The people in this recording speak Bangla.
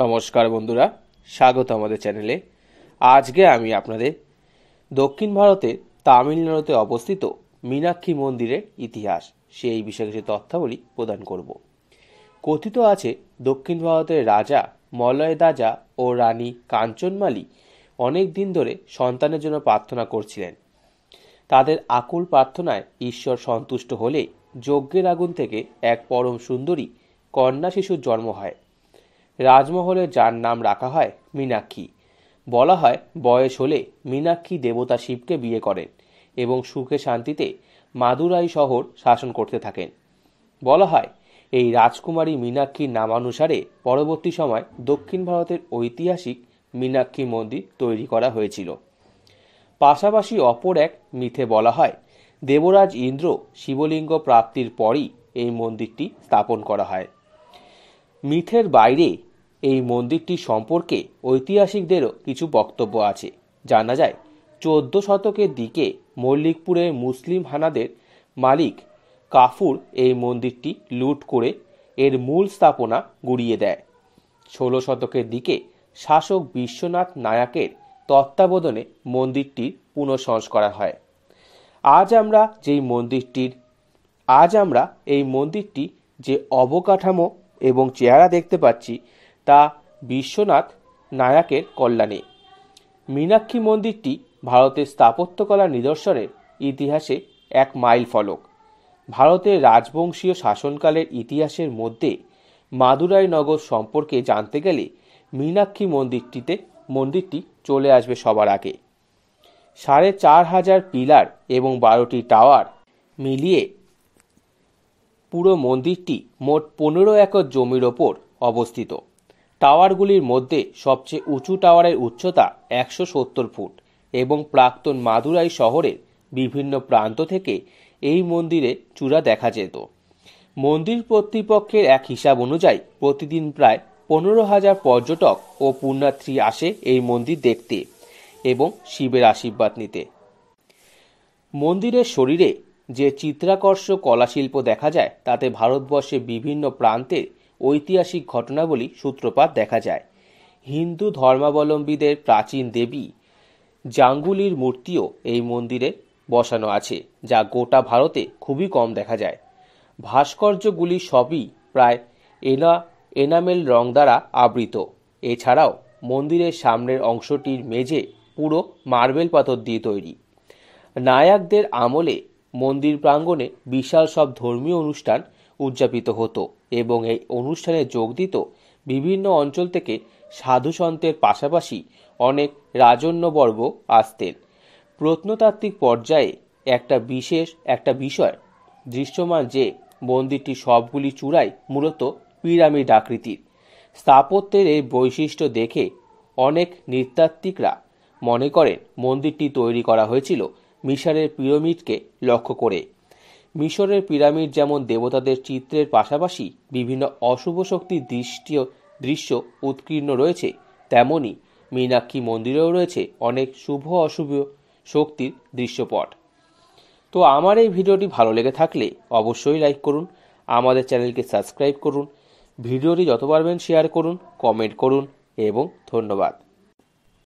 নমস্কার বন্ধুরা স্বাগত আমাদের চ্যানেলে আজকে আমি আপনাদের দক্ষিণ ভারতের তামিলনাড়ুতে অবস্থিত মীনাক্ষী মন্দিরের ইতিহাস সেই বিষয়ে কিছু তথ্যাবলী প্রদান করব কথিত আছে দক্ষিণ ভারতের রাজা মলয় দাজা ও রানী কাঞ্চনমালি অনেক দিন ধরে সন্তানের জন্য প্রার্থনা করছিলেন তাদের আকুল প্রার্থনায় ঈশ্বর সন্তুষ্ট হলে যজ্ঞের আগুন থেকে এক পরম সুন্দরী কন্যা শিশুর জন্ম হয় রাজমহলে যার নাম রাখা হয় মীনাক্ষী বলা হয় বয়স হলে মীনাক্ষী দেবতা শিবকে বিয়ে করেন এবং সুখে শান্তিতে মাদুরাই শহর শাসন করতে থাকেন বলা হয় এই রাজকুমারী মীনাক্ষীর নামানুসারে পরবর্তী সময় দক্ষিণ ভারতের ঐতিহাসিক মীনাক্ষী মন্দির তৈরি করা হয়েছিল পাশাপাশি অপর এক মিথে বলা হয় দেবরাজ ইন্দ্র শিবলিঙ্গ প্রাপ্তির পরই এই মন্দিরটি স্থাপন করা হয় মিথের বাইরে এই মন্দিরটি সম্পর্কে ঐতিহাসিকদেরও কিছু বক্তব্য আছে জানা যায় চোদ্দ শতকের দিকে মল্লিকপুরের মুসলিম হানাদের মালিক কাফুর এই মন্দিরটি লুট করে এর মূল স্থাপনা গুড়িয়ে দেয় ষোলো শতকের দিকে শাসক বিশ্বনাথ নায়াকের তত্ত্বাবধানে মন্দিরটির পুনঃসংস্করা হয় আজ আমরা যেই মন্দিরটির আজ আমরা এই মন্দিরটি যে অবকাঠামো এবং চেহারা দেখতে পাচ্ছি তা বিশ্বনাথ নায়াকের কল্যাণে মীনাক্ষী মন্দিরটি ভারতের স্থাপত্যকলার নিদর্শনের ইতিহাসে এক মাইল ফলক ভারতের রাজবংশীয় শাসনকালের ইতিহাসের মধ্যে মাদুরাই নগর সম্পর্কে জানতে গেলে মীনাক্ষী মন্দিরটিতে মন্দিরটি চলে আসবে সবার আগে সাড়ে চার হাজার পিলার এবং বারোটি টাওয়ার মিলিয়ে পুরো মন্দিরটি মোট পনেরো একর জমির ওপর অবস্থিত টাওয়ারগুলির মধ্যে সবচেয়ে উঁচু টাওয়ারের উচ্চতা একশো সত্তর ফুট এবং প্রাক্তন মাদুরাই শহরের বিভিন্ন প্রান্ত থেকে এই মন্দিরে চূড়া দেখা যেত মন্দির কর্তৃপক্ষের এক হিসাব অনুযায়ী প্রতিদিন প্রায় পনেরো হাজার পর্যটক ও পুণ্যার্থী আসে এই মন্দির দেখতে এবং শিবের আশীর্বাদ নিতে মন্দিরের শরীরে যে চিত্রাকর্ষ কলাশিল্প দেখা যায় তাতে ভারতবর্ষে বিভিন্ন প্রান্তের ঐতিহাসিক ঘটনাবলী সূত্রপাত দেখা যায় হিন্দু ধর্মাবলম্বীদের প্রাচীন দেবী জাঙ্গুলির মূর্তিও এই মন্দিরে বসানো আছে যা গোটা ভারতে খুবই কম দেখা যায় ভাস্কর্যগুলি সবই প্রায় এনা এনামেল রং দ্বারা আবৃত এছাড়াও মন্দিরের সামনের অংশটির মেঝে পুরো মার্বেল পাথর দিয়ে তৈরি নায়কদের আমলে মন্দির প্রাঙ্গণে বিশাল সব ধর্মীয় অনুষ্ঠান উদযাপিত হতো এবং এই অনুষ্ঠানে যোগ দিত বিভিন্ন অঞ্চল থেকে সাধু সন্তের পাশাপাশি অনেক রাজন্যবর্গ আসতেন প্রত্নতাত্ত্বিক পর্যায়ে একটা বিশেষ একটা বিষয় দৃশ্যমান যে মন্দিরটি সবগুলি চূড়াই মূলত পিরামিড আকৃতির স্থাপত্যের এই বৈশিষ্ট্য দেখে অনেক নৃতাত্ত্বিকরা মনে করেন মন্দিরটি তৈরি করা হয়েছিল মিশরের পিরামিডকে লক্ষ্য করে মিশরের পিরামিড যেমন দেবতাদের চিত্রের পাশাপাশি বিভিন্ন অশুভ শক্তির দৃষ্টি দৃশ্য উৎকীর্ণ রয়েছে তেমনি মীনাক্ষী মন্দিরেও রয়েছে অনেক শুভ অশুভ শক্তির দৃশ্যপট তো আমার এই ভিডিওটি ভালো লেগে থাকলে অবশ্যই লাইক করুন আমাদের চ্যানেলকে সাবস্ক্রাইব করুন ভিডিওটি যত পারবেন শেয়ার করুন কমেন্ট করুন এবং ধন্যবাদ